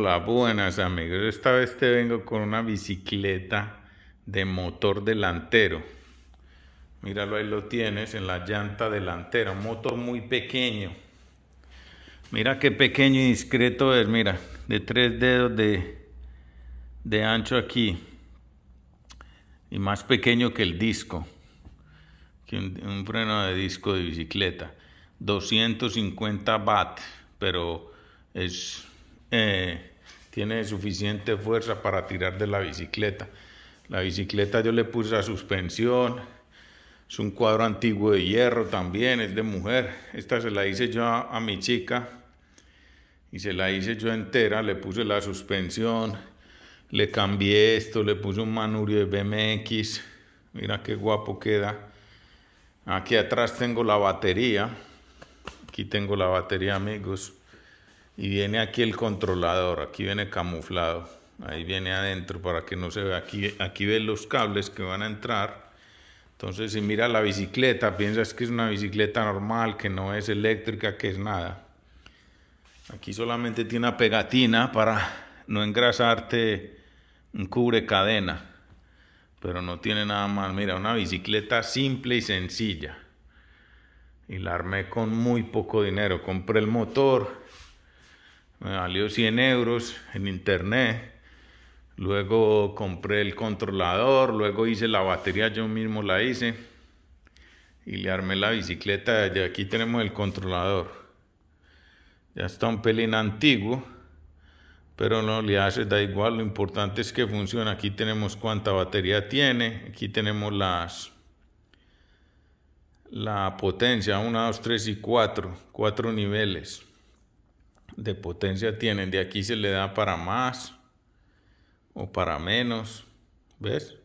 Hola, buenas amigos. Esta vez te vengo con una bicicleta de motor delantero. Míralo, ahí lo tienes en la llanta delantera. Un motor muy pequeño. Mira qué pequeño y discreto es. Mira, de tres dedos de, ancho aquí. Y más pequeño que el disco. un, un freno de disco de bicicleta. 250 watts. Pero es eh, tiene suficiente fuerza para tirar de la bicicleta. La bicicleta yo le puse la suspensión, es un cuadro antiguo de hierro también, es de mujer. Esta se la hice yo a, mi chica y se la hice yo entera, le puse la suspensión, le cambié esto, le puse un manurio de BMX, mira qué guapo queda. Aquí atrás tengo la batería, aquí tengo la batería amigos y viene aquí el controlador, aquí viene camuflado, ahí viene adentro para que no se vea. Aquí, aquí los cables que van a entrar. Entonces, si mira la bicicleta, piensas que es una bicicleta normal, que no es eléctrica, que es nada. Aquí solamente tiene una pegatina para no engrasarte un cubre cadena, pero no tiene nada más. Mira, una bicicleta simple y sencilla. Y la armé con muy poco dinero. Compré el motor, me valió 100 euros en internet. Luego compré el controlador, luego hice la batería, yo mismo la hice. Y le armé la bicicleta. Desde aquí tenemos el controlador. Ya está un pelín antiguo, pero no le hace, da igual. Lo importante es que funciona. Aquí tenemos cuánta batería tiene. Aquí tenemos las la potencia 1, 2, 3 y 4, 4 niveles de potencia tienen. De aquí se le da para más o para menos. ¿Ves?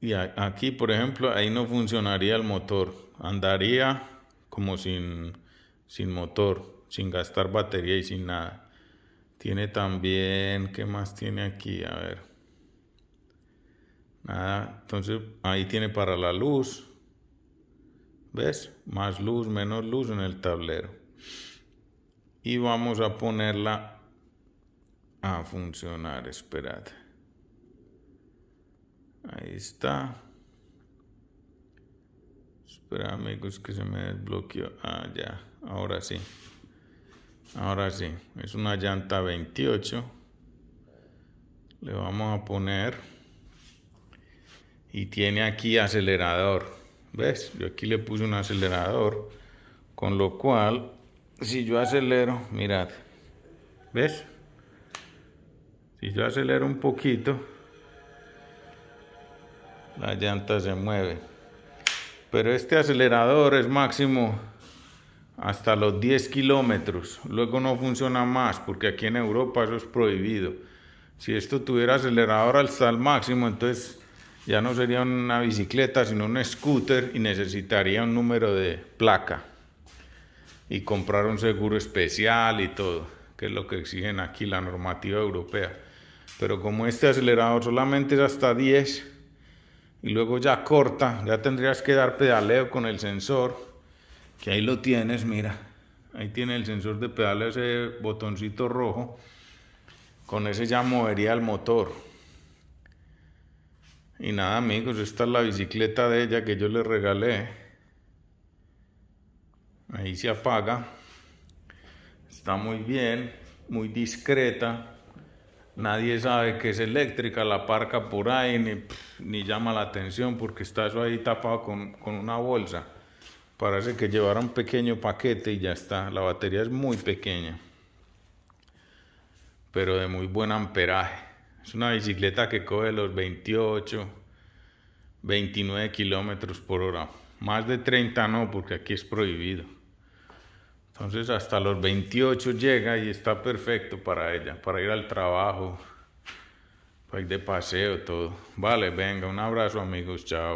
Y aquí, por ejemplo, ahí no funcionaría el motor. Andaría como sin, motor, sin gastar batería y sin nada. Tiene también, ¿qué más tiene aquí? A ver. Nada, entonces ahí tiene para la luz. ¿Ves? Más luz, menos luz en el tablero y vamos a ponerla a funcionar. Esperad. Ahí está. esperad amigos que se me desbloqueó. Ah, ya. Ahora sí. Ahora sí. Es una llanta 28. Le vamos a poner. Y tiene aquí acelerador. ¿Ves? Yo aquí le puse un acelerador. Con lo cual si yo acelero, mirad, ¿ves? Si yo acelero un poquito, la llanta se mueve. Pero este acelerador es máximo hasta los 10 kilómetros. Luego no funciona más porque aquí en Europa eso es prohibido. Si esto tuviera acelerador hasta el máximo, entonces ya no sería una bicicleta, sino un scooter y necesitaría un número de placa y comprar un seguro especial y todo, que es lo que exigen aquí la normativa europea. Pero como este acelerador solamente es hasta 10 y luego ya corta, ya tendrías que dar pedaleo con el sensor, que ahí lo tienes, mira, ahí tiene el sensor de pedaleo ese botoncito rojo, con ese ya movería el motor. Y nada amigos, esta es la bicicleta de ella que yo le regalé ahí se apaga está muy bien muy discreta nadie sabe que es eléctrica la parca por ahí ni, llama la atención porque está eso ahí tapado con, con una bolsa parece que llevara un pequeño paquete y ya está la batería es muy pequeña pero de muy buen amperaje es una bicicleta que coge los 28 29 kilómetros por hora más de 30 no porque aquí es prohibido entonces hasta los 28 llega y está perfecto para ella, para ir al trabajo, para ir de paseo, todo. Vale, venga, un abrazo amigos, chao.